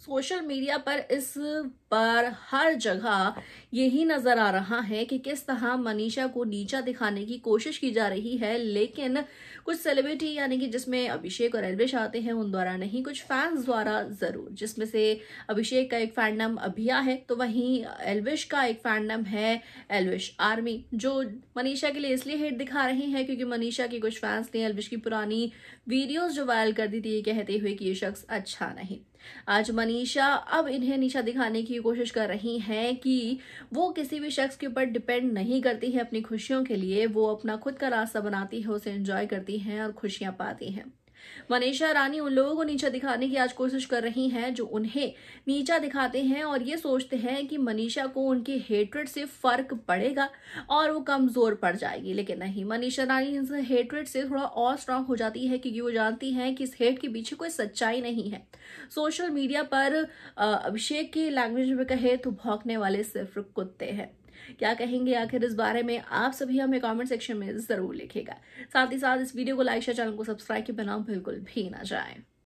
social media पर इस पर हर जगह यही नजर आ रहा है कि किस तरह मनीषा को नीचा दिखाने की कोशिश की जा रही है लेकिन कुछ सेलिब्रिटी यानी कि जिसमें अभिषेक और एलविश आते हैं उन द्वारा नहीं कुछ फैंस द्वारा जरूर जिसमें से अभिषेक का एक नाम अभिया है तो वहीं एलविश का एक नाम है एलविश आर्मी जो मनीषा के लिए इसलिए हिट दिखा रहे हैं क्योंकि मनीषा के कुछ फैंस ने एलविश की पुरानी वीडियोज जो वायरल कर दी थी कहते हुए कि ये शख्स अच्छा नहीं आज मनीषा अब इन्हें नीचा दिखाने की कोशिश कर रही हैं कि वो किसी भी शख्स के ऊपर डिपेंड नहीं करती है अपनी खुशियों के लिए वो अपना खुद का रास्ता बनाती है उसे एंजॉय करती हैं और खुशियां पाती हैं मनीषा रानी उन लोगों को नीचा दिखाने की आज कोशिश कर रही हैं जो उन्हें नीचा दिखाते हैं और ये सोचते हैं कि मनीषा को उनके हेट्रेड से फर्क पड़ेगा और वो कमजोर पड़ जाएगी लेकिन नहीं मनीषा रानी इस हेट्रेड से थोड़ा और स्ट्रांग हो जाती है क्योंकि वो जानती है कि इस हेट के पीछे कोई सच्चाई नहीं है सोशल मीडिया पर अभिषेक के लैंग्वेज में कहे तो भौंकने वाले सिर्फ कुत्ते हैं क्या कहेंगे आखिर इस बारे में आप सभी हमें कमेंट सेक्शन में ज़रूर लिखेगा साथ ही साथ इस वीडियो को लाइक शेयर चैनल को सब्सक्राइब के बनाओ बिल्कुल भी ना जाए